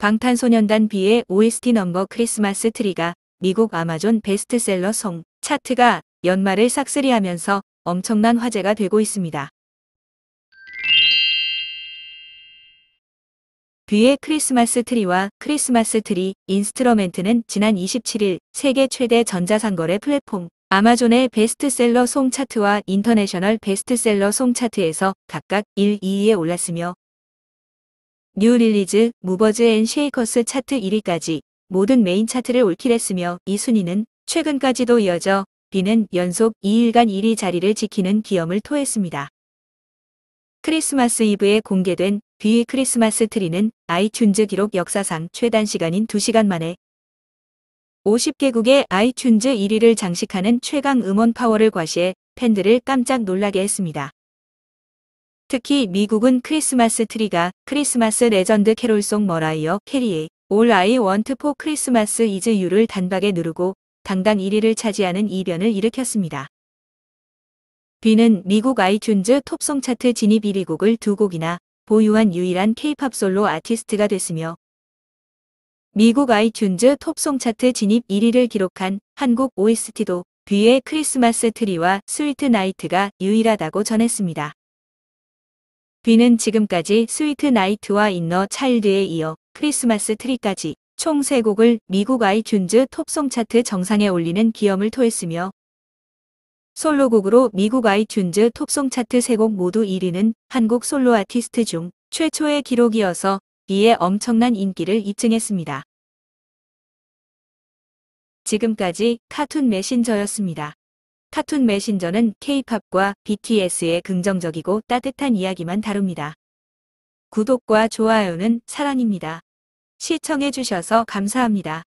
방탄소년단 B의 OST 넘버 크리스마스 트리가 미국 아마존 베스트셀러 송 차트가 연말을 싹쓸이하면서 엄청난 화제가 되고 있습니다. 뷔의 크리스마스 트리와 크리스마스 트리 인스트러멘트는 지난 27일 세계 최대 전자상거래 플랫폼 아마존의 베스트셀러 송 차트와 인터내셔널 베스트셀러 송 차트에서 각각 1, 2위에 올랐으며 뉴 릴리즈, 무버즈 앤 쉐이커스 차트 1위까지 모든 메인 차트를 올킬했으며 이 순위는 최근까지도 이어져 비는 연속 2일간 1위 자리를 지키는 기염을 토했습니다. 크리스마스 이브에 공개된 뷔의 크리스마스 트리는 아이튠즈 기록 역사상 최단 시간인 2시간 만에 50개국의 아이튠즈 1위를 장식하는 최강 음원 파워를 과시해 팬들을 깜짝 놀라게 했습니다. 특히 미국은 크리스마스 트리가 크리스마스 레전드 캐롤송 머라이어 캐리의 All I Want for Christmas is You를 단박에 누르고 당당 1위를 차지하는 이변을 일으켰습니다. 비는 미국 아이튠즈 톱송 차트 진입 1위 곡을 두 곡이나 보유한 유일한 케이팝 솔로 아티스트가 됐으며 미국 아이튠즈 톱송 차트 진입 1위를 기록한 한국 OST도 뷔의 크리스마스 트리와 스위트 나이트가 유일하다고 전했습니다. 뷔는 지금까지 스위트 나이트와 인너 차일드에 이어 크리스마스 트리까지 총 3곡을 미국 아이튠즈 톱송 차트 정상에 올리는 기염을 토했으며 솔로곡으로 미국 아이튠즈 톱송 차트 3곡 모두 1위는 한국 솔로 아티스트 중 최초의 기록이어서 이에 엄청난 인기를 입증했습니다. 지금까지 카툰 메신저였습니다. 카툰 메신저는 K-팝과 BTS의 긍정적이고 따뜻한 이야기만 다룹니다. 구독과 좋아요는 사랑입니다. 시청해주셔서 감사합니다.